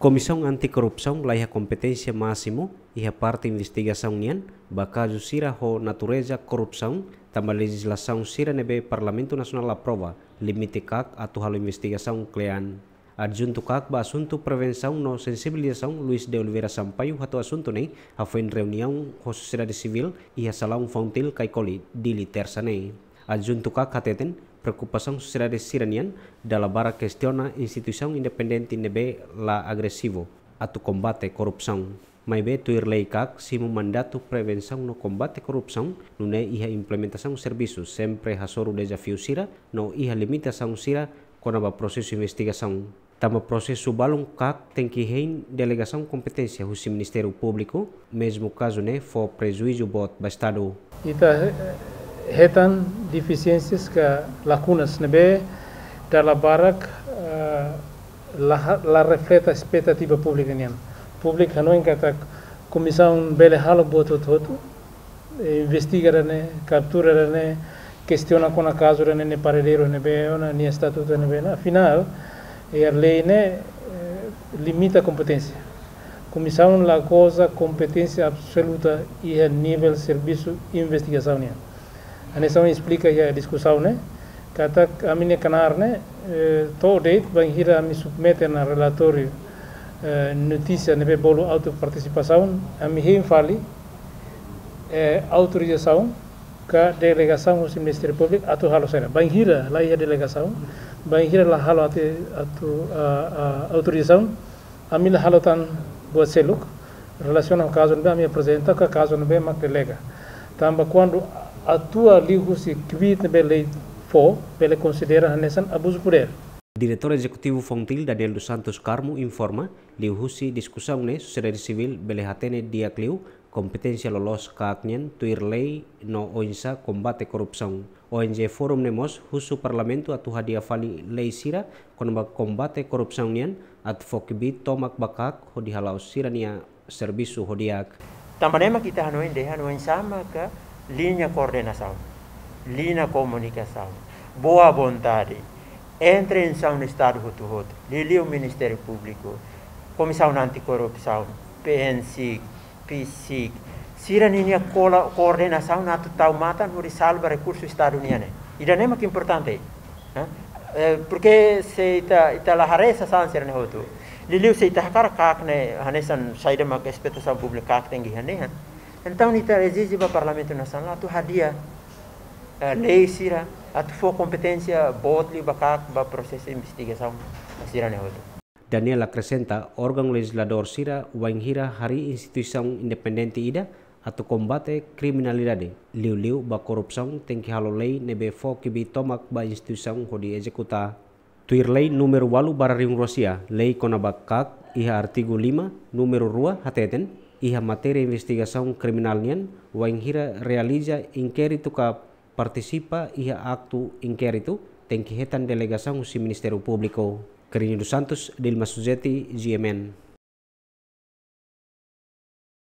Komisong Anti Korupsi é kompetensi maksimum máxima parti a nian, bacaso sira ho natureza korupsi, tambah legislação sira nebe Parlamento Nacional aprova, limite kak atu halo investigação clean. Adjunto kak ba assunto prevenção no sensibilização Luis de Oliveira Sampaio hatu asunto nei, a foi em sira com civil e salam fountil kai koli dili liter nei. adjunto cateten preocupação será siranian da labara questiona instituição independente nebe la agressivo ato combate corrupção. Mas be tuir lei simu mandato prevenção no combate corrupção nune iha implementação serviços sempre hasoru desafio sira no iha limitação sira a processo investigação. Tama processo balong kak tem que rein delegação competência husi Ministério Público, mesmo caso ne for prejuízo bot Estado. Ita hetan deficiencias, que lacunas nebe dar barak la, eh, la refleta expectativa pública nian Pública no en kata bele halo boto todo, e investiga ne captura ne questiona con a caso ne ne paredero ona ni estatuto nebe na final er lei ne eh, limita competencia. comissão la cosa competencia absoluta e a nível serviço investigação nian Anis sama explica ia discussão, né? Kata kami ne canar, eh, né? To date banhira kami submete na relatório notícia eh, nebe bolo auto participação kami him fali eh, autorização ka delegação do Ministério Público atau halos era banhira lá ia delegação, banhira lá halo ate atu autorização, kami lá halotan buat seluk relaciona o caso nebe kami apresenta ka caso nebe mak delega. Tamba quando Atua attua si kvit bele fo bele considera hanesan abus poder. Diretor eksekutif Fontilda Daniel dos Santos Carmo informa si diskusau ne sociedade civil bele hatene diakliu kompetensi lolos katnien tuir lei no oinsa kombate corrupção. ONJ Forum Nemos husu parlamentu atu hadia fali lei sira konba kombate corrupção nian at fokibi tomak bakak hodihalau sirania servisu hodiak. Tamanema kita hanuin deh hanuin sama ke linha coordenação, linha comunicação, boa vontade. Entre em São Estado Ruto Ruto, lili o Ministério Público, Comissão Anticorrupção, PNC, PSIC, Sira cola coordenação na total mata no resalva recurso Estado Uniane. E da nema que importante. ¿eh? Eh, Porque se ita ita la haresa san sira ne hotu. Liliu se ita hakar kakne hanesan saida mak expectação pública kakten né Então, Nitar exige para o Parlamento Nacional tu a eh, lei sira atu fo competência eh, botli bakak ba processo de investigação sira ne Daniel Crescenta, órgão legislador sira wanghira hari instituição independente ida atau combate criminalidade liu-liu ba corrupção tem que halo lei nebe fo kibitomak tomak ba instituição hodi executa tuir lei número walu bara riung Rusia lei kona bakak iha artigo 5 número 2 hateten iha materia investigação nian wa hira realiza inquérito ka participa iha acto inquérito tem que retan delegação do Ministério Público. dos Santos, Dilma Suzete, GMN.